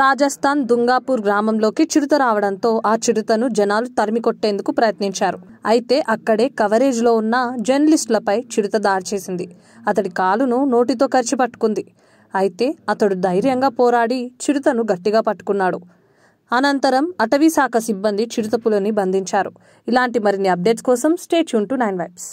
రాజస్థాన్ దుంగాపూర్ గ్రామంలోకి చిరుత రావడంతో ఆ చిరుతను జనాలు తరిమికొట్టేందుకు ప్రయత్నించారు అయితే అక్కడే కవరేజ్లో ఉన్న జర్నలిస్టులపై చిరుత దాడి చేసింది అతడి కాలును నోటితో కరిచి పట్టుకుంది అయితే అతడు ధైర్యంగా పోరాడి చిరుతను గట్టిగా పట్టుకున్నాడు అనంతరం అటవీ శాఖ సిబ్బంది చిరుతపులని బంధించారు ఇలాంటి మరిన్ని అప్డేట్స్ కోసం stay tune to nine vibes